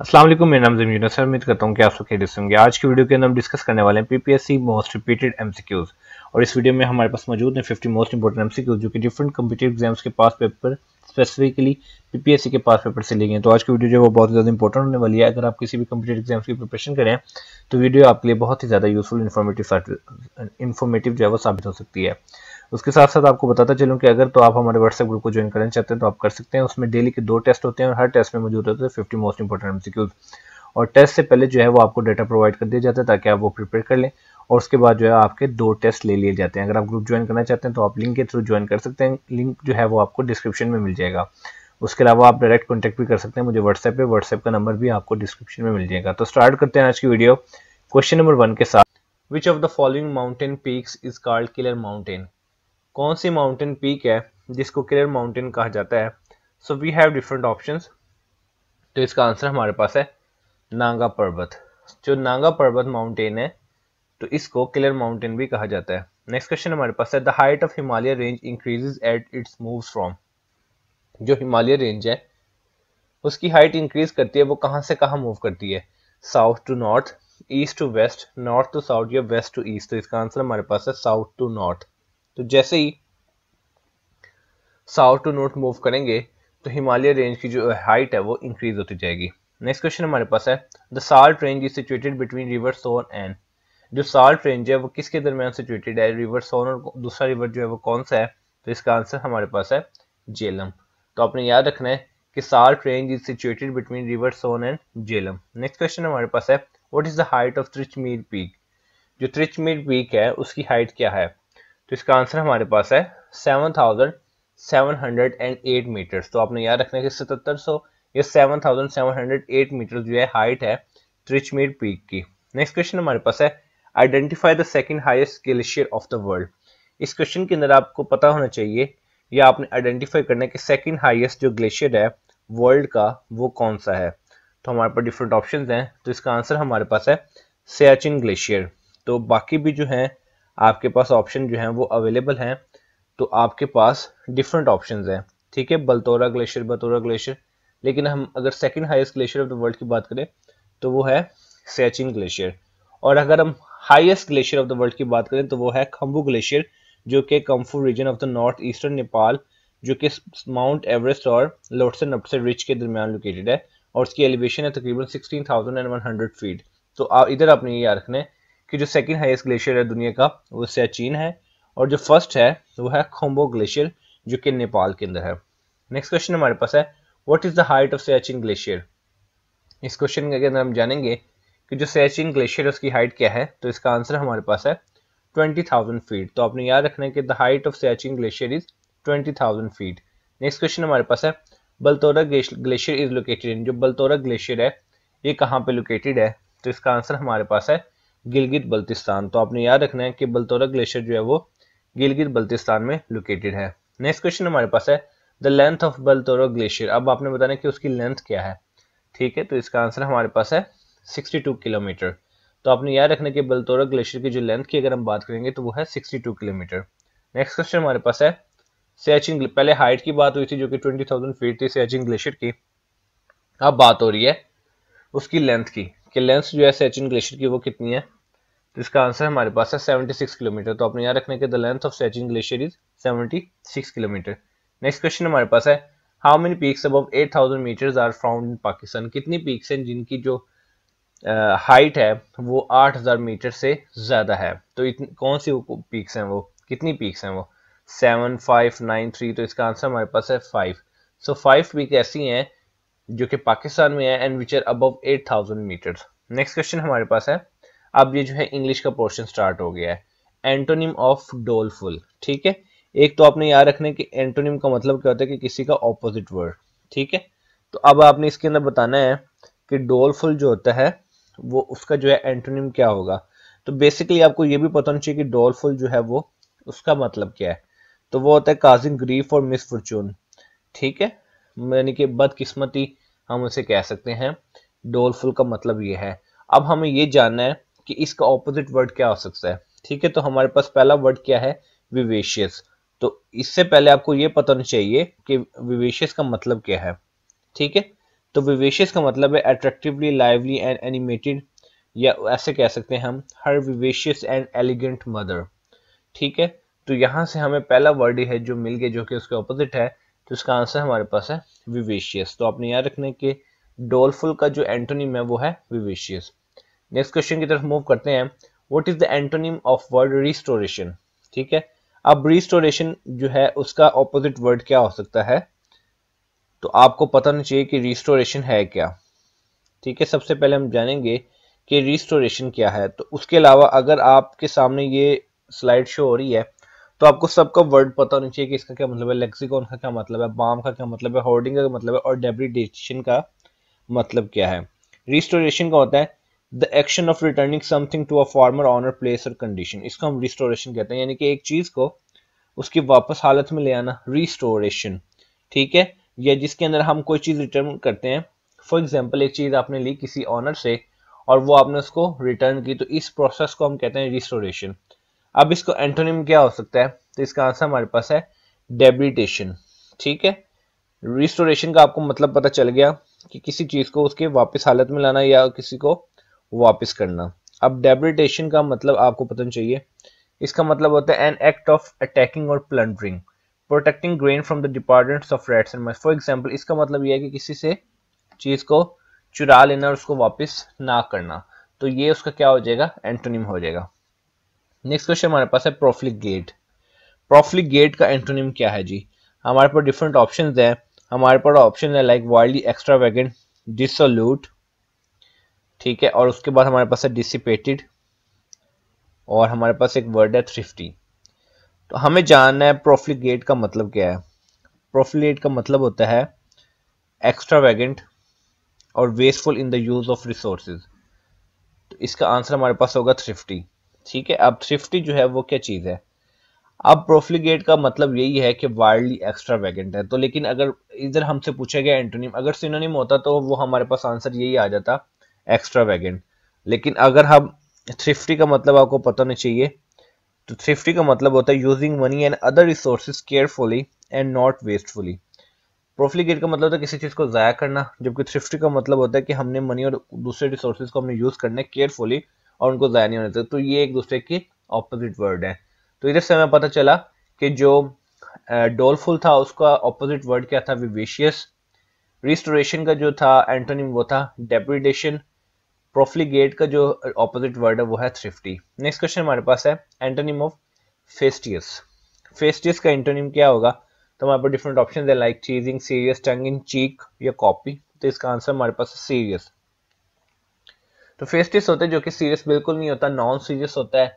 असलम मेरा नाम जमीन सर उम्मीद करता हूँ कि आप सब खेल होंगे आज की वीडियो के अंदर हम डिस्कस करने वाले हैं पीपीएससी मोस्ट रिपीटेड एमसीक्यूज और इस वीडियो में हमारे पास मौजूद हैं 50 मोस्ट इंपॉर्टेंट एमसीक्यूज जो कि डिफरेंट कम्पिटिव एग्जाम्स के पास पेपर स्पेसिफिकली पीपीएससी के पास पेपर से लिए गए तो आज की वीडियो जो है वो बहुत ज़्यादा इंपॉर्टेंट होने वाली है अगर आप किसी भी कम्पिटेटिव एग्जाम्स की प्रिपरेशन करें तो वीडियो आपके लिए बहुत ही ज़्यादा यूजफुल इन्फॉर्मेटिव इन्फॉर्मेटिव जो है वो साबित हो सकती है उसके साथ साथ आपको बताता चलूँ कि अगर तो आप हमारे व्हाट्सएप ग्रुप को ज्वाइन करना चाहते हैं तो आप कर सकते हैं उसमें डेली के दो टेस्ट होते हैं और हर टेस्ट में मौजूद होते हैं फिफ्टी मोस्ट इंपॉर्टेंट एमसीक्यूज और टेस्ट से पहले जो है वो आपको डाटा प्रोवाइड कर दिया जाता है ताकि आप वो प्रिपेयर कर लें और उसके बाद जो है आपके दो टेस्ट ले लिए जाते हैं अगर आप ग्रुप ज्वाइन करना चाहते हैं तो आप लिंक के थ्रू ज्वाइन कर सकते हैं लिंक जो है वो आपको डिस्क्रिप्शन में मिल जाएगा उसके अलावा आप डायरेक्ट कॉन्टैक्ट भी कर सकते हैं मुझे व्हाट्सएप पे व्हाट्सएप का नंबर भी आपको डिस्क्रिप्शन में मिल जाएगा तो स्टार्ट करते हैं आज की वीडियो क्वेश्चन नंबर वन के साथ which of the following mountain peaks is called killer mountain कौन सी माउंटेन पीक है जिसको क्लियर माउंटेन कहा जाता है so we have different option तो इसका आंसर हमारे पास है नागा पर्वत जो नागा पर्वत माउंटेन है तो इसको क्लियर माउंटेन भी कहा जाता है नेक्स्ट क्वेश्चन हमारे पास है the height of Himalaya range increases at its moves from जो हिमालय रेंज है उसकी हाइट इंक्रीज करती है वो कहाँ से कहाँ मूव करती है south to north east to west north to south या वेस्ट टू ईस्ट तो इसका आंसर हमारे पास है साउथ टू नॉर्थ तो जैसे ही साउथ टू नॉर्थ मूव करेंगे तो हिमालय रेंज की जो हाइट है वो इंक्रीज होती जाएगी नेक्स्ट क्वेश्चन हमारे पास है the salt range is situated between river Son and जो साल्ट रेंज है वो किसके दरमियान सिचुएटेड है रिवर सोन और दूसरा रिवर जो है वो कौन सा है तो इसका आंसर हमारे पास है जेलम तो आपने याद रखना है कि salt range is situated between river Son and Jhelum next question हमारे पास है what is the height of Tirich Mir peak जो त्रिचमीर पीक है उसकी हाइट क्या है तो इसका आंसर हमारे पास है seven thousand seven hundred and eight metre तो आपने याद रखना है कि सतहत्तर सौ या seven thousand seven hundred eight metre जो है हाइट है त्रिचमीर पीक की नेक्स्ट क्वेश्चन हमारे पास है identify the second highest glacier of the world इस क्वेश्चन के अंदर आपको पता होना चाहिए या आपने आइडेंटिफाई करना है कि सेकेंड हाइस्ट जो ग्लेशियर है वर्ल्ड का वो कौन सा है तो हमारे पास डिफरेंट ऑप्शन हैं तो इसका आंसर हमारे पास है सियाचिन ग्लेशियर तो बाकी भी जो हैं आपके पास ऑप्शन जो है वो अवेलेबल हैं तो आपके पास डिफरेंट ऑप्शन हैं ठीक है बलतौरा ग्लेशियर बतौरा ग्लेशियर लेकिन हम अगर second highest glacier of the world की बात करें तो वो है सैचिन ग्लेशियर और अगर हम highest glacier of the world की बात करें तो वो है खम्बू ग्लेशियर जो कि Khumbu region of the north eastern Nepal जो कि माउंट एवरेस्ट और लोटसन अपसे रिच के दरमियान लोकेटेड है और उसकी एलिवेशन है तकरीबन 16,100 फीट तो आप इधर आपने ये याद रखना है कि जो सेकेंड हाइस्ट ग्लेशियर है दुनिया का वो सियाचिन है और जो फर्स्ट है वो है खोम्बो ग्लेशियर जो कि नेपाल के अंदर है नेक्स्ट क्वेश्चन हमारे पास है what is the height of Siachen glacier इस क्वेश्चन के अंदर हम जानेंगे कि जो सियाचिन ग्लेशियर उसकी हाइट क्या है तो इसका आंसर हमारे पास है ट्वेंटी थाउजेंड फीट तो आपने याद रखना है कि the height of Siachen glacier is twenty thousand feet next question हमारे पास है Baltoro glacier is located in जो बलतोरा ग्लेशियर है ये कहाँ पे लोकेटेड है तो इसका आंसर हमारे पास है गिलगित बल्तिस्तान तो आपने याद रखना है कि बल्तोरा ग्लेशियर जो है वो गिलगित बल्तिस्तान में लोकेटेड है नेक्स्ट क्वेश्चन हमारे पास है the length of Baltoro glacier अब आपने बताना कि उसकी लेंथ क्या है ठीक है तो इसका आंसर हमारे पास है 62 किलोमीटर तो आपने याद रखना कि बल्तोरा ग्लेशियर की जो लेंथ की अगर हम बात करेंगे तो वो है 62 किलोमीटर नेक्स्ट क्वेश्चन हमारे पास है सियाचिन पहले हाइट की बात हुई थी जो कि 20,000 फीट थी सियाचिन ग्लेशियर की अब बात हो रही है उसकी लेंथ की कि लेंथ जो है सियाचिन ग्लेशियर की वो कितनी है तो इसका आंसर हमारे पास है सेवेंटी सिक्स किलोमीटर तो आपने यहाँ रखने के the length of Siachen glacier is seventy six kilometre next question हमारे पास है how many peaks above eight thousand metres are found in Pakistan कितनी पीक्स हैं जिनकी जो हाइट uh, है वो आठ हज़ार मीटर से ज़्यादा है तो इतनी कौन सी पीक्स हैं वो कितनी पीक्स हैं वो सेवन फाइव नाइन थ्री तो इसका आंसर हमारे पास है फाइव सो फाइव पीक ऐसी हैं जो कि पाकिस्तान में है and which are above eight thousand metres next question हमारे पास है अब ये जो है इंग्लिश का पोर्शन स्टार्ट हो गया है एंटोनिम ऑफ डोलफुल ठीक है एक तो आपने याद रखना है कि एंटोनिम का मतलब क्या होता है कि किसी का ऑपोजिट वर्ड ठीक है तो अब आपने इसके अंदर बताना है कि डोलफुल जो होता है वो उसका जो है एंटोनिम क्या होगा तो बेसिकली आपको ये भी पता होना चाहिए कि डोलफुल जो है वो उसका मतलब क्या है तो वो होता है काजिंग ग्रीफ और मिसफॉर्चून ठीक है यानी कि बदकिस्मती हम उसे कह सकते हैं डोलफुल का मतलब ये है अब हमें ये जानना है कि इसका ऑपोजिट वर्ड क्या हो सकता है ठीक है तो हमारे पास पहला वर्ड क्या है विवेशियस तो इससे पहले आपको ये पता होना चाहिए कि विवेशियस का मतलब क्या है ठीक है तो विवेशियस का मतलब है अट्रैक्टिवली लाइवली एंड एनिमेटेड या ऐसे कह सकते हैं हम हर विवेशियस एंड एलिगेंट मदर ठीक है तो यहाँ से हमें पहला वर्ड है जो मिल गया जो कि उसके ऑपोजिट है तो उसका आंसर हमारे पास है विवेशियस तो आपने याद रखना है कि डोलफुल का जो एंटोनिम है वो है विवेशियस नेक्स्ट क्वेश्चन की तरफ मूव करते हैं what is the antonym of word restoration ठीक है अब रिस्टोरेशन जो है उसका ऑपोजिट वर्ड क्या हो सकता है तो आपको पता होना चाहिए कि रिस्टोरेशन है क्या ठीक है सबसे पहले हम जानेंगे कि रिस्टोरेशन क्या है तो उसके अलावा अगर आपके सामने ये स्लाइड शो हो रही है तो आपको सबका वर्ड पता होना चाहिए कि इसका क्या मतलब है लेक्सिकॉन का क्या मतलब है बाम का क्या मतलब है होर्डिंग का मतलब है और डेब्रीडेशन का मतलब क्या है रिस्टोरेशन का होता है the action of returning something to a former owner place और कंडीशन इसको हम रिस्टोरेशन कहते हैं यानी कि एक चीज़ को उसकी वापस हालत में ले आना रिस्टोरेशन ठीक है या जिसके अंदर हम कोई चीज़ रिटर्न करते हैं फॉर एग्जाम्पल एक चीज़ आपने ली किसी ऑनर से और वो आपने उसको रिटर्न की तो इस प्रोसेस को हम कहते हैं रिस्टोरेशन अब इसको एंटोनिम क्या हो सकता है तो इसका आंसर हमारे पास है डेबिटेशन ठीक है रिस्टोरेशन का आपको मतलब पता चल गया कि किसी चीज़ को उसके वापस हालत में लाना या किसी को वापस करना अब डेब्रिटेशन का मतलब आपको पता चाहिए इसका मतलब होता है एन एक्ट ऑफ अटैकिंग और plundering protecting grain from the departments of raids and for example इसका मतलब यह है कि किसी से चीज़ को चुरा लेना और उसको वापस ना करना तो ये उसका क्या हो जाएगा एंटोनिम हो जाएगा नेक्स्ट क्वेश्चन हमारे पास है प्रोफ्लिक गेट प्रोफ्लिक गेट का एंटोनिम क्या है जी हमारे पास डिफरेंट ऑप्शन हैं हमारे पास ऑप्शन है like wildly extravagant dissolute ठीक है और उसके बाद हमारे पास है डिसिपेटेड और हमारे पास एक वर्ड है थ्रिफ्टी तो हमें जानना है प्रोफ्लीगेट का मतलब क्या है प्रोफ्लीगेट का मतलब होता है एक्स्ट्रावेगेंट और wasteful in the use of resources तो इसका आंसर हमारे पास होगा थ्रिफ्टी ठीक है अब थ्रिफ्टी जो है वो क्या चीज़ है अब प्रोफ्लीगेट का मतलब यही है कि वाइल्डली एक्स्ट्रावेगेंट है तो लेकिन अगर इधर हमसे पूछा गया एंटोनिम अगर सिनोनिम होता तो वो हमारे पास आंसर यही आ जाता एक्स्ट्रा लेकिन अगर हम थ्रिफ्टी का मतलब आपको पता नहीं चाहिए तो थ्रिफ्टी का मतलब होता है using money and other resources carefully and not wastefully profligate का मतलब होता है किसी चीज़ को ज़ाया करना जबकि थ्रिफ्टी का मतलब होता है कि हमने मनी और दूसरे रिसोर्सेज को हमने यूज़ करना है केयरफुली और उनको ज़ाया नहीं होना चाहिए तो ये एक दूसरे की ऑपोजिट वर्ड है तो इधर से हमें पता चला कि जो डोलफुल था उसका ऑपोजिट वर्ड क्या था विवेशियस रिस्टोरेशन का जो था एंटोनिम वो था डेप्रीडेशन प्रोफ्लीगेट का जो ऑपोजिट वर्ड है वो है थ्रिफ्टी नेक्स्ट क्वेश्चन हमारे पास है एंटोनिम ऑफ फेस्टियस फेस्टियस का एंटोनिम क्या होगा तो हमारे पास डिफरेंट ऑप्शन है like cheesing serious tongue in cheek या कॉपी तो इसका आंसर हमारे पास सीरियस तो फेस्टियस होते हैं जो कि सीरियस बिल्कुल नहीं होता नॉन सीरियस होता है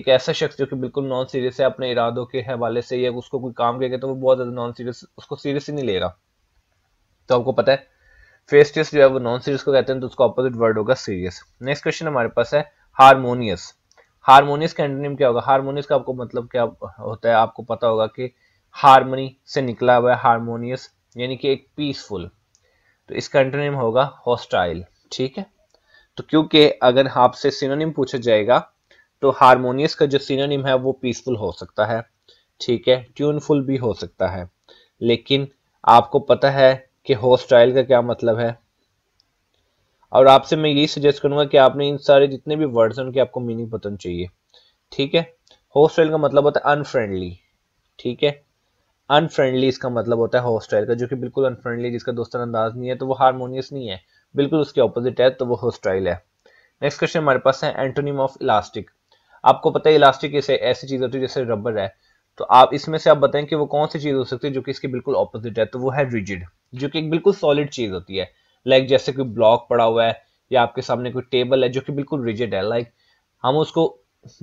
एक ऐसा शख्स जो कि बिल्कुल नॉन सीरियस है अपने इरादों के हवाले से या उसको कोई काम करेगा तो वो बहुत ज़्यादा नॉन सीरियस उसको सीरियस ही नहीं लेगा तो आपको पता है फेस टेस्ट जो है वो नॉन सीरियस को कहते हैं तो उसका ऑपोजिट वर्ड होगा सीरियस नेक्स्ट क्वेश्चन हमारे पास है हारमोनियस हारमोनियस का एंटोनिम क्या होगा हारमोनियस का आपको मतलब क्या होता है आपको पता होगा कि हारमोनी से निकला हुआ है हारमोनियस यानी कि एक पीसफुल तो इसका एंटोनिम होगा हॉस्टाइल ठीक है तो क्योंकि अगर आपसे सिनोनिम पूछा जाएगा तो हारमोनियस का जो सिनोनिम है वो पीसफुल हो सकता है ठीक है ट्यूनफुल भी हो सकता है लेकिन आपको पता है कि होस्टाइल का क्या मतलब है और आपसे मैं यही सजेस्ट करूंगा कि आपने इन सारे जितने भी वर्ड्स हैं उनकी आपको मीनिंग पता चाहिए ठीक है होस्टाइल का मतलब होता है अनफ्रेंडली ठीक है अनफ्रेंडली इसका मतलब होता है होस्टाइल का जो कि बिल्कुल अनफ्रेंडली जिसका दोस्तान अंदाज नहीं है तो वो हारमोनियस नहीं है बिल्कुल उसके ऑपोजिट है तो वो होस्टाइल है नेक्स्ट क्वेश्चन हमारे पास है एंटोनिम ऑफ इलास्टिक आपको पता है इलास्टिक इसे ऐसी चीज होती है जैसे रबर है तो आप इसमें से आप बताएं कि वो कौन सी चीज हो सकती है जो कि इसके बिल्कुल ऑपोजिट है तो वो है रिजिड जो कि एक बिल्कुल सॉलिड चीज होती है लाइक like जैसे कोई ब्लॉक पड़ा हुआ है या आपके सामने कोई टेबल है जो कि बिल्कुल रिजिड है लाइक like हम उसको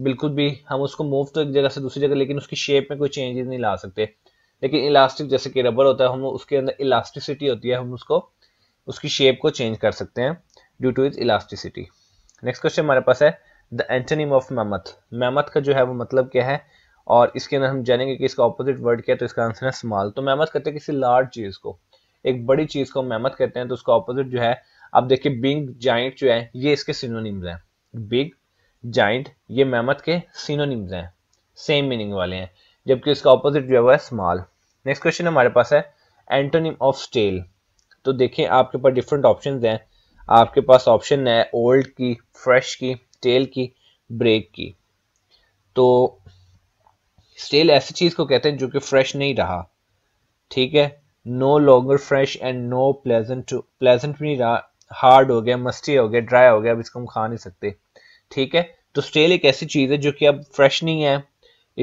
बिल्कुल भी हम उसको मूव तो एक जगह से दूसरी जगह लेकिन उसकी शेप में कोई चेंजेस नहीं ला सकते लेकिन इलास्टिक जैसे कि रबर होता है हम उसके अंदर इलास्टिसिटी होती है हम उसको उसकी शेप को चेंज कर सकते हैं due to is elasticity next question हमारे पास है the antonym of mammoth mammoth का जो है वो मतलब क्या है और इसके अंदर हम जानेंगे कि इसका ऑपोजिट वर्ड क्या है तो इसका आंसर है स्मॉल तो मैमथ कहते हैं किसी लार्ज चीज़ को एक बड़ी चीज को मेहमत कहते हैं तो उसका ऑपोजिट जो है आप देखिए बिग जाइंट जो है ये इसके सिनोनिम्स हैं बिग जाइंट ये मेहमत के सिनोनिम्स हैं सेम मीनिंग वाले हैं जबकि इसका ऑपोजिट जो है वो है स्मॉल नेक्स्ट क्वेश्चन हमारे पास है एंटोनिम ऑफ स्टेल तो देखिए आपके पास डिफरेंट ऑप्शन हैं आपके पास ऑप्शन है ओल्ड की फ्रेश की टेल की ब्रेक की तो स्टेल ऐसी चीज़ को कहते हैं जो कि फ्रेश नहीं रहा ठीक है no longer fresh and no pleasant pleasant भी नहीं रहा हार्ड हो गया मस्ती हो गया ड्राई हो गया अब इसको हम खा नहीं सकते ठीक है तो स्टेल एक ऐसी चीज़ है जो कि अब फ्रेश नहीं है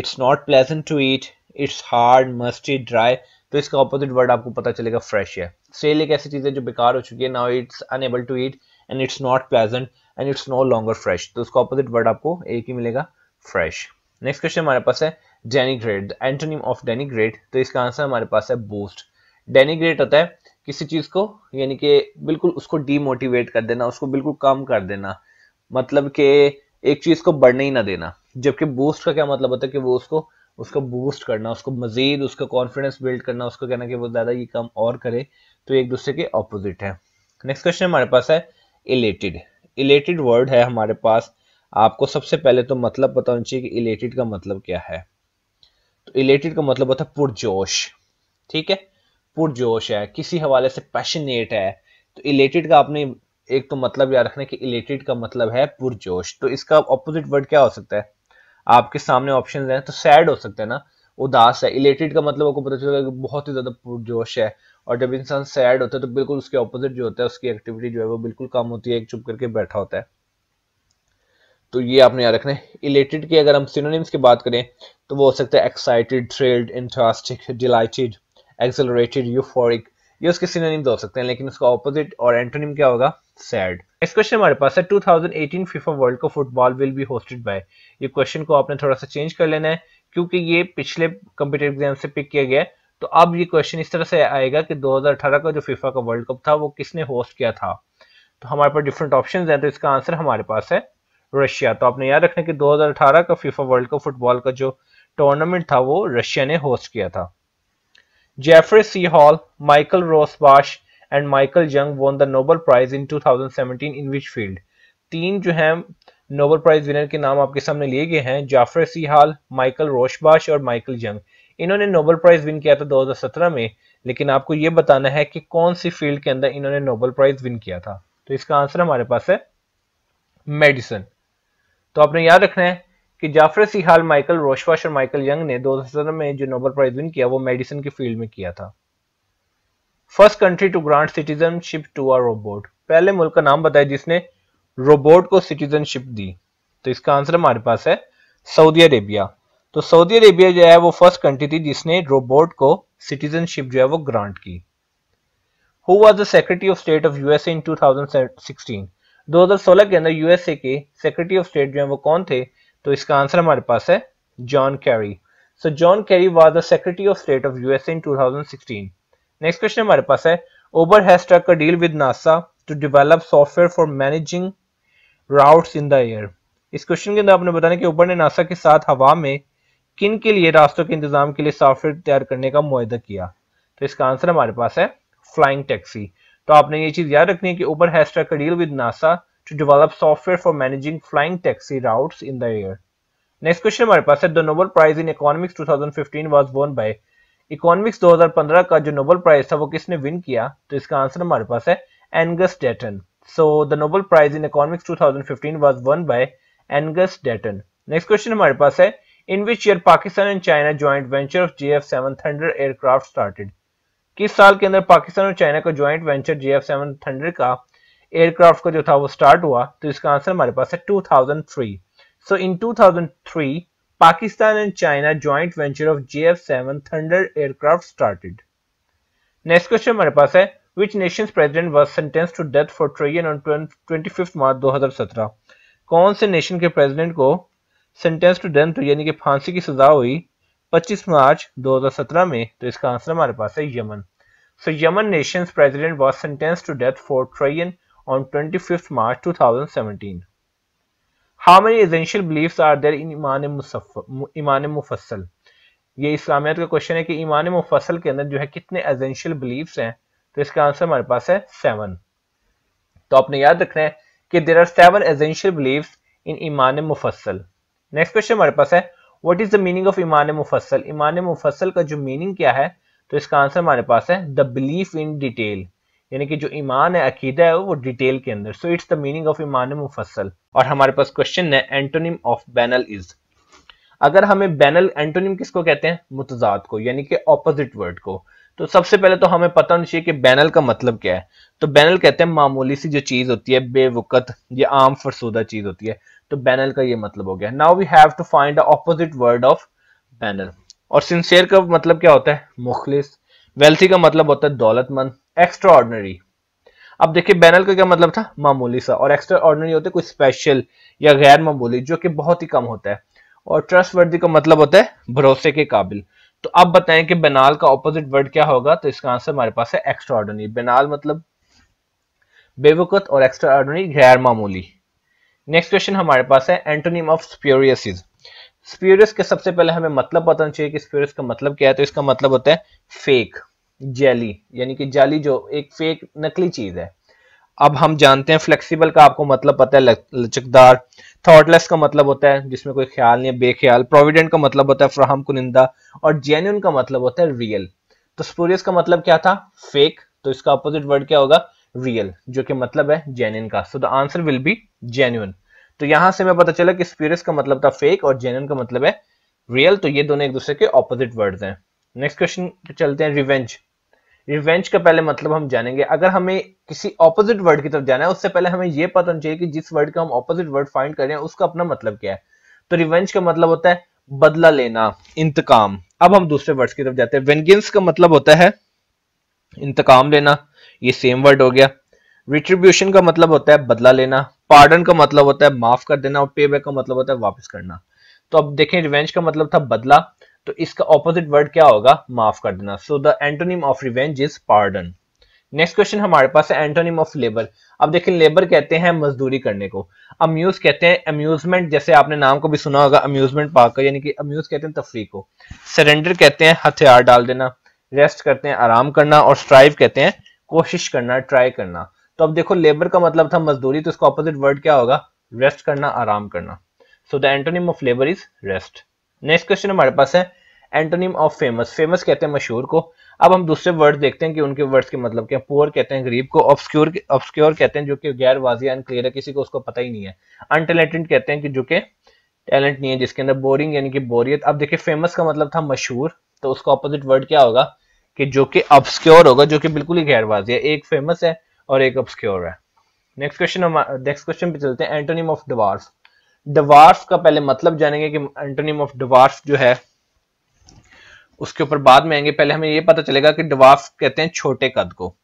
it's not pleasant to eat it's hard musty dry तो इसका ऑपोजिट वर्ड आपको पता चलेगा फ्रेश है स्टेल एक ऐसी चीज़ है जो बेकार हो चुकी है now it's unable to eat and it's not pleasant and it's no longer fresh तो उसका ऑपोजिट वर्ड आपको एक ही मिलेगा फ्रेश नेक्स्ट क्वेश्चन हमारे पास है डेनिग्रेट एंटोनिम ऑफ डेनिग्रेट तो इसका आंसर हमारे पास है बूस्ट डेनिग्रेट होता है किसी चीज को यानी कि बिल्कुल उसको डीमोटिवेट कर देना उसको बिल्कुल कम कर देना मतलब कि एक चीज को बढ़ने ही ना देना जबकि बूस्ट का क्या मतलब होता है कि वो उसको उसको बूस्ट करना उसको मजीद उसका कॉन्फिडेंस बिल्ड करना उसको कहना कि वो ज्यादा ये काम और करे तो एक दूसरे के ऑपोजिट है नेक्स्ट क्वेश्चन हमारे पास है इलेटेड इलेटेड वर्ड है हमारे पास आपको सबसे पहले तो मतलब पता होना चाहिए कि इलेटेड का मतलब क्या है तो इलेटेड का मतलब होता है पुरजोश ठीक है पुरजोश है किसी हवाले से पैशनेट है तो इलेटेड का आपने एक तो मतलब याद रखना कि इलेटेड का मतलब है पुरजोश तो इसका ऑपोजिट वर्ड क्या हो सकता है आपके सामने ऑप्शन है तो सैड हो सकता है ना उदास है इलेटेड का मतलब आपको पता चलेगा कि बहुत ही ज़्यादा पुरजोश है और जब इंसान सैड होता है तो बिल्कुल उसके ऑपोजिट जो होता है उसकी एक्टिविटी जो है वो बिल्कुल कम होती है एक चुप करके बैठा होता है तो ये आपने याद रखना है इलेटेड की अगर हम सिनोनिम्स की बात करें तो वो हो सकता है excited thrilled interesting delighted accelerated euphoric ये उसके सिनोनिम तो हो सकते हैं लेकिन उसका ऑपोजिट और एंटोनिम क्या होगा सैड नेक्स्ट क्वेश्चन हमारे पास है 2018 FIFA world cup football will be hosted by ये क्वेश्चन को आपने थोड़ा सा चेंज कर लेना है क्योंकि ये पिछले कंप्यूटर एग्जाम से पिक किया गया तो अब ये क्वेश्चन इस तरह से आएगा कि 2018 का जो फीफा का वर्ल्ड कप था वो किसने होस्ट किया था तो हमारे पास डिफरेंट ऑप्शन है तो इसका आंसर हमारे पास है रशिया तो आपने याद रखना कि 2018 का फीफा वर्ल्ड कप फुटबॉल का जो टूर्नामेंट था वो रशिया ने होस्ट किया था Jeffrey C. Hall, Michael Rosbach and Michael Jung won the Nobel Prize in 2017 in which field? तीन जो हैं नोबल प्राइज विनर के नाम आपके सामने लिए गए हैं जाफर सी हाल माइकल रोशबाश और माइकल जंग इन्होंने नोबल प्राइज विन किया था 2017 में लेकिन आपको ये बताना है कि कौन सी फील्ड के अंदर इन्होंने नोबल प्राइज विन किया था तो इसका आंसर हमारे पास है मेडिसन तो आपने याद रखना है कि जाफर सिहाल माइकल रोशवाश और माइकल यंग ने 2017 में जो नोबल प्राइज विन किया वो मेडिसिन की फील्ड में किया था first country to grant citizenship to a robot पहले मुल्क का नाम बताया जिसने रोबोट को सिटीजनशिप दी तो इसका आंसर हमारे पास है सऊदी अरेबिया तो सऊदी अरेबिया जो है वो फर्स्ट कंट्री थी जिसने रोबोट को सिटीजनशिप जो है वो ग्रांट की who was the secretary of state of USA in two thousand sixteen दो हजार सोलह के अंदर यूएसए के सेक्रेटरी ऑफ स्टेट जो है वो कौन थे तो इसका आंसर हमारे पास है John Kerry so John Kerry was the secretary of state of USA in 2016 next question हमारे पास है ओबर हैस्ट्रक का deal with NASA to develop software for managing route in the air इस क्वेश्चन के अंदर आपने बताया कि ओबर ने नासा के साथ हवा में किन के लिए रास्तों के इंतजाम के लिए सॉफ्टवेयर तैयार करने का मुआदा किया तो इसका आंसर हमारे पास है फ्लाइंग टैक्सी तो आपने ये चीज याद रखनी है कि ओबर हैस्ट्रक का deal with NASA to develop software for managing flying taxi routes in the air. Next question हमारे पास है the Nobel prize in economics 2015 was won by economics 2015 का जो नोबल प्राइज था वो किसने विन किया तो इसका आंसर हमारे पास है Angus Deaton so the Nobel prize in economics 2015 was won by Angus Deaton next question हमारे पास है in which year Pakistan and China joint venture of J F seven Thunder aircraft started किस साल के अंदर पाकिस्तान और चाइना का joint venture G F seven Thunder का एयरक्राफ्ट का जो था वो स्टार्ट हुआ तो इसका आंसर हमारे पास है 2003 so in 2003 Pakistan and China joint venture of J F seven Thunder aircraft started next question हमारे पास है which nation president was sentence to death for train on twenty fifth March दो कौन से नेशन के प्रेसिडेंट को सेंटेंस टू डेथ यानी कि फांसी की सजा हुई 25 मार्च 2017 में तो इसका आंसर हमारे पास है Yemen so Yemen nations president was sentence to death for train on 25th March 2017. How many essential beliefs are there in ईमान ईमान मुफसल ये इस्लामियत का क्वेश्चन है कि ईमान मुफसल के अंदर जो है कितने एजेंशियल बिलीव्स हैं तो इसका आंसर हमारे पास है सेवन तो आपने याद रखना है कि there are seven essential believes in ईमान मुफसल नेक्स्ट क्वेश्चन हमारे पास है what is the meaning of ईमान मुफसल ईमान मुफसल का जो मीनिंग क्या है तो इसका आंसर हमारे पास है द बिलीफ इन डिटेल यानी कि जो ईमान है अकीदा है वो डिटेल के अंदर so it's the meaning of ईमान मुफसल और हमारे पास क्वेश्चन है एंटोनिम ऑफ बैनल इज अगर हमें बैनल एंटोनिम किसको कहते हैं मुतजाद को यानी कि ऑपोजिट वर्ड को तो सबसे पहले तो हमें पता होना चाहिए कि बैनल का मतलब क्या है तो बैनल कहते हैं मामूली सी जो चीज़ होती है बेवकत या आम फरसूदा चीज़ होती है तो बैनल का ये मतलब हो गया now we have to find opposite word of banal और सिंसियर का मतलब क्या होता है मुखलिस वेल्थी का मतलब होता है दौलतमंद एक्स्ट्रा ऑर्डनरी अब देखिए बैनल का क्या मतलब था मामूली सा और एक्स्ट्रा ऑर्डनरी होते कोई स्पेशल या गैर मामूली जो कि बहुत ही कम होता है और ट्रस्ट वर्दी का मतलब होता है भरोसे के काबिल तो अब बताएं कि बेनाल का ऑपोजिट वर्ड क्या होगा तो इसका आंसर हमारे पास है एक्स्ट्रा ऑर्डनरी बेनाल मतलब बेवकत और एक्स्ट्रा ऑर्डनरी गैर मामूली नेक्स्ट क्वेश्चन हमारे पास है एंटोनिम ऑफ स्प्योरियसिस स्प्योरियस के सबसे पहले हमें मतलब बताना चाहिए कि स्प्योरियस का मतलब क्या है तो इसका मतलब होता है फेक जेली यानी कि जाली जो एक फेक नकली चीज है अब हम जानते हैं फ्लेक्सिबल का आपको मतलब पता है लचकदार थॉटलेस का मतलब होता है जिसमें कोई ख्याल नहीं है बेख्याल प्रोविडेंट का मतलब होता है फ्राहम कुनिंदा और जेन्यून का मतलब होता है रियल तो स्पोरियस का मतलब क्या था फेक तो इसका अपोजिट वर्ड क्या होगा रियल जो कि मतलब है जेन्यून का so the answer will be genuine तो यहां से मैं पता चला कि स्पूरियस का मतलब था फेक और जेन्यून का मतलब है रियल तो ये दोनों एक दूसरे के ऑपोजिट वर्ड हैं नेक्स्ट क्वेश्चन चलते हैं रिवेंज रिवेंज का पहले मतलब हम जानेंगे अगर हमें किसी ऑपोजिट वर्ड की तरफ जाना है उससे पहले हमें यह पता चाहिए कि जिस वर्ड का हम ऑपोजिट वर्ड फाइंड कर रहे हैं उसका अपना मतलब क्या है तो रिवेंज का मतलब होता है बदला लेना इंतकाम अब हम दूसरे वर्ड्स की तरफ जाते हैं वेंगेंस का मतलब होता है इंतकाम लेना ये सेम वर्ड हो गया रिट्रीब्यूशन का मतलब होता है बदला लेना पार्डन का मतलब होता है माफ कर देना और पे बैक का मतलब होता है वापस करना तो अब देखें रिवेंज का मतलब था बदला तो इसका ऑपोजिट वर्ड क्या होगा माफ कर देना so the antonym of revenge is pardon next question हमारे पास है एंटोनिम ऑफ लेबर अब देखिए लेबर कहते हैं मजदूरी करने को अम्यूज कहते हैं अम्यूजमेंट जैसे आपने नाम को भी सुना होगा अम्यूजमेंट पार्क का यानी कि अम्यूज कहते हैं तफरी को सरेंडर कहते हैं हथियार डाल देना रेस्ट करते हैं आराम करना और स्ट्राइव कहते हैं कोशिश करना ट्राई करना तो अब देखो लेबर का मतलब था मजदूरी तो इसका ऑपोजिट वर्ड क्या होगा रेस्ट करना आराम करना so the antonym of labour is rest next question हमारे पास है एंटोनिम ऑफ फेमस फेमस कहते हैं मशहूर को अब हम दूसरे वर्ड देखते हैं कि उनके वर्ड्स के मतलब क्या पुअर कहते हैं गरीब को ऑब्सक्योर ऑब्सक्योर कहते हैं जो कि गैर वाजिया क्लियर है किसी को उसको पता ही नहीं है अनटैलेंटेड कहते हैं कि जो कि टैलेंट नहीं है जिसके अंदर बोरिंग यानी कि बोरियत अब देखिए फेमस का मतलब था मशहूर तो उसका ऑपोजिट वर्ड क्या होगा कि जो कि ऑब्सक्योर होगा जो कि बिल्कुल ही गैर वाजिया एक फेमस है और एक ऑब्सक्योर है नेक्स्ट क्वेश्चन नेक्स्ट क्वेश्चन पे चलते हैं एंटोनिम ऑफ डिवॉर्स डवार्फ का पहले मतलब जानेंगे कि एंटोनिम ऑफ डवार्फ जो है उसके ऊपर बाद में आएंगे पहले हमें यह पता चलेगा कि डवार्फ कहते हैं छोटे कद को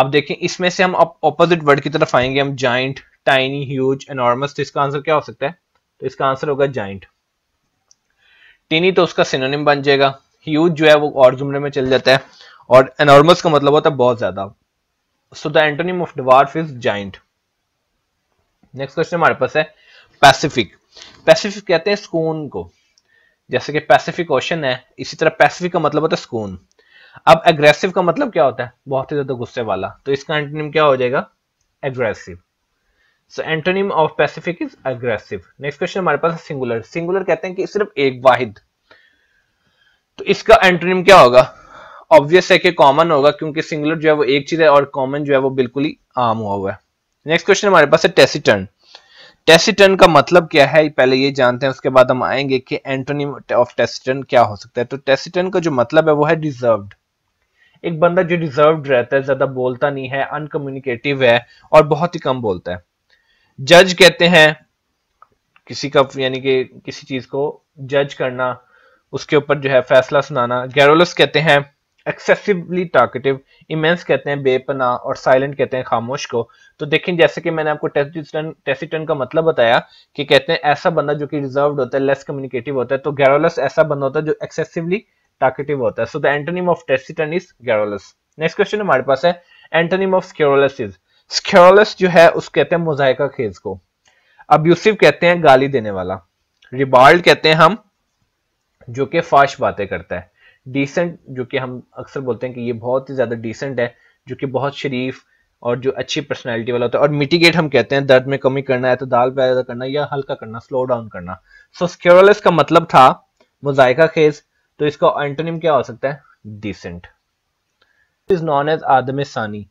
अब देखें इसमें से हम ऑपोजिट वर्ड की तरफ आएंगे हम जाइंट टाइनी ह्यूज एनॉर्मस तो इसका आंसर क्या हो सकता है तो इसका आंसर होगा जाइंट टीनी तो उसका सिनोनिम बन जाएगा ह्यूज जो है वो और जुमरे में चल जाता है और एनॉर्मस का मतलब होता है बहुत ज्यादा so the antonym of dwarf is giant next question हमारे पास है पैसिफिक पैसिफिक कहते हैं सुकून को जैसे कि पैसिफिक ओशन है इसी तरह पैसिफिक का मतलब होता है सुकून अब एग्रेसिव का मतलब क्या होता है बहुत ही ज्यादा गुस्से वाला तो इसका एंटोनिम क्या हो जाएगा aggressive so antonym of pacific is aggressive next question हमारे पास सिंगुलर सिंगुलर कहते हैं कि सिर्फ एक वाहिद तो इसका एंटोनिम क्या होगा ऑब्वियस है कि कॉमन होगा क्योंकि सिंगुलर जो है वो एक चीज है और कॉमन जो है वो बिल्कुल ही आम हुआ हुआ है नेक्स्ट क्वेश्चन हमारे पास है टेसिटर्न टेसिटन का मतलब क्या है पहले ये जानते हैं उसके बाद हम आएंगे कि एंटोनिम ऑफ टेस्टन क्या हो सकता है तो टेस्टन का जो मतलब है वो है डिजर्व्ड एक बंदा जो डिजर्व रहता है ज्यादा बोलता नहीं है अनकम्युनिकेटिव है और बहुत ही कम बोलता है जज कहते हैं किसी का यानी कि किसी चीज को जज करना उसके ऊपर जो है फैसला सुनाना गैरोलस कहते हैं एक्सेसिवली टारगेटिव इमेंस कहते हैं बेपना और साइलेंट कहते हैं खामोश को तो देखें जैसे कि मैंने आपको टेसिटन का मतलब बताया कि कहते हैं ऐसा बंदा जो कि रिजर्व होता है लेस कम्युनिकेटिव होता है तो गैरोलस ऐसा बंदा होता है जो एक्सेसिवली टारगेटिव होता है so the antonym of taciturn is garrulous next question हमारे पास है antonym of scurrilous is scurrilous जो है उस कहते हैं मोजाइका खेज को अब्यूसिव कहते हैं गाली देने वाला रिबाल्ड कहते हैं हम जो कि फाश बातें करता है डिसेंट जो कि हम अक्सर बोलते हैं कि ये बहुत ही ज़्यादा डिसेंट है जो कि बहुत शरीफ और जो अच्छी पर्सनैलिटी वाला होता है और मिटिगेट हम कहते हैं दर्द में कमी करना है तो दाल पैदा करना या हल्का करना स्लो डाउन करना सो so, स्क्योरलेस का मतलब था मुजायका खेज तो इसका एंटोनिम क्या हो सकता है डिसेंट इज नॉन एज आदम सानी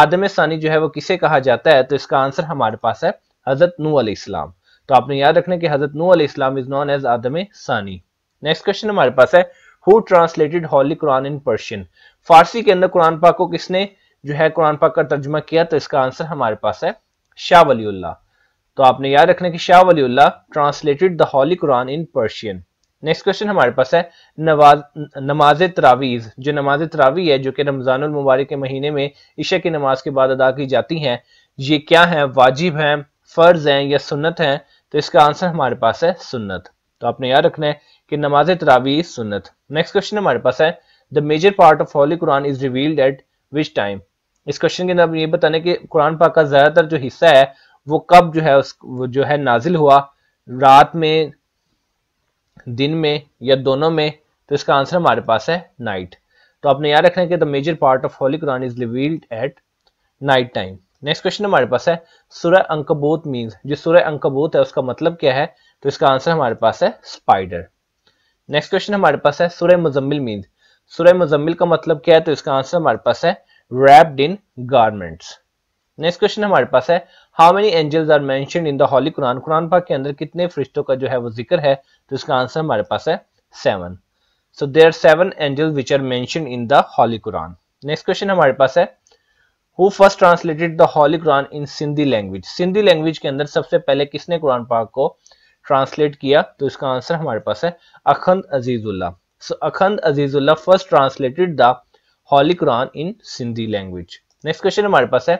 आदम सानी जो है वो किसे कहा जाता है तो इसका आंसर हमारे पास है हजरत नू इस्लाम तो आपने याद रखना कि हजरत नू इस्लाम इज नॉन एज आदम सानी नेक्स्ट क्वेश्चन हमारे पास है who translated holy Quran in Persian फारसी के अंदर कुरान पाक को किसने जो है कुरान पाक का तर्जमा किया तो इसका आंसर हमारे पास है शाह वलीउल्ला तो आपने याद रखना कि Shah Waliullah translated the holy Quran in Persian next question हमारे पास है नवाज नमाज तरावीज जो नमाज तरावी है जो कि रमजान मुबारक के महीने में ईशा की नमाज के बाद अदा की जाती हैं ये क्या है वाजिब हैं फर्ज हैं या सुन्नत हैं तो इसका आंसर हमारे पास है सुन्नत तो आपने याद रखना है कि नमाज तरावी सुन्नत नेक्स्ट क्वेश्चन हमारे पास है the major part of holy Quran is revealed at which time इस क्वेश्चन के अंदर ये बताने कि कुरान पाक का ज़्यादातर जो हिस्सा है वो कब जो है उस जो है नाजिल हुआ रात में दिन में या दोनों में तो इसका आंसर हमारे पास है नाइट तो आपने याद रखना है कि the major part of holy Quran is revealed at night time next question हमारे पास है सूर्य अंकबूत मीन्स जो सूर्य अंकबूत है उसका मतलब क्या है तो इसका आंसर हमारे पास है स्पाइडर नेक्स्ट क्वेश्चन हमारे पास है Surah Muzammil means Surah Muzammil का मतलब क्या है तो इसका आंसर हमारे पास है wrapped in garments next question हमारे पास है how many angels are mention in the holy Quran Quran पाक के अंदर कितने फरिश्तों का जो है वो जिक्र है तो इसका आंसर हमारे पास है seven so there are seven angels which are mention in the holy Quran next question हमारे पास है who first translated the holy Quran in Sindhi language Sindhi language के अंदर सबसे पहले किसने कुरान पाक को ट्रांसलेट किया तो इसका आंसर हमारे पास है Akhund Azizullah so so, Akhund Azizullah first translated the holy Quran in Sindhi language next question हमारे पास है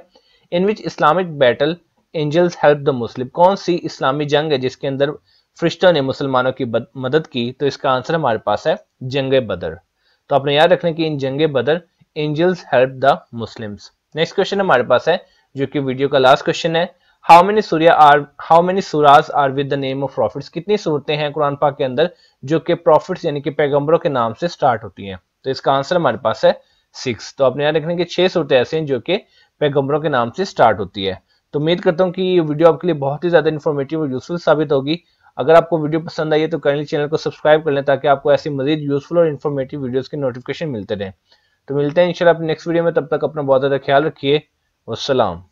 in which Islamic battle angels help the Muslim कौन सी इस्लामी जंग है जिसके अंदर फरिश्तों ने मुसलमानों की मदद की तो इसका आंसर हमारे पास है जंग बदर तो आपने याद रखना कि इन जंग Badr angels help the Muslims next question हमारे पास है जो कि वीडियो का लास्ट क्वेश्चन है how many Surah are how many Surahs are with the name of prophet कितनी सूरतें हैं कुरान पाक के अंदर जो कि प्रॉफिट्स यानी कि पैगंबरों के नाम से स्टार्ट होती हैं तो इसका आंसर हमारे पास है सिक्स तो आपने याद रखना कि छह सूरतें ऐसे हैं जो कि पैगंबरों के नाम से स्टार्ट होती है तो उम्मीद करता हूँ कि ये वीडियो आपके लिए बहुत ही ज्यादा इन्फॉर्मेटिव और यूजफुल साबित होगी अगर आपको वीडियो पसंद आई है तो करंटली चैनल को सब्सक्राइब कर लें ताकि आपको ऐसी मजीद यूजफुल और इन्फॉर्मेटिव वीडियोज के नोटिफिकेशन मिलते रहे तो मिलते हैं इन शाला नेक्स्ट वीडियो में तब तक अपना बहुत ज़्यादा ख्याल रखिए वसलाम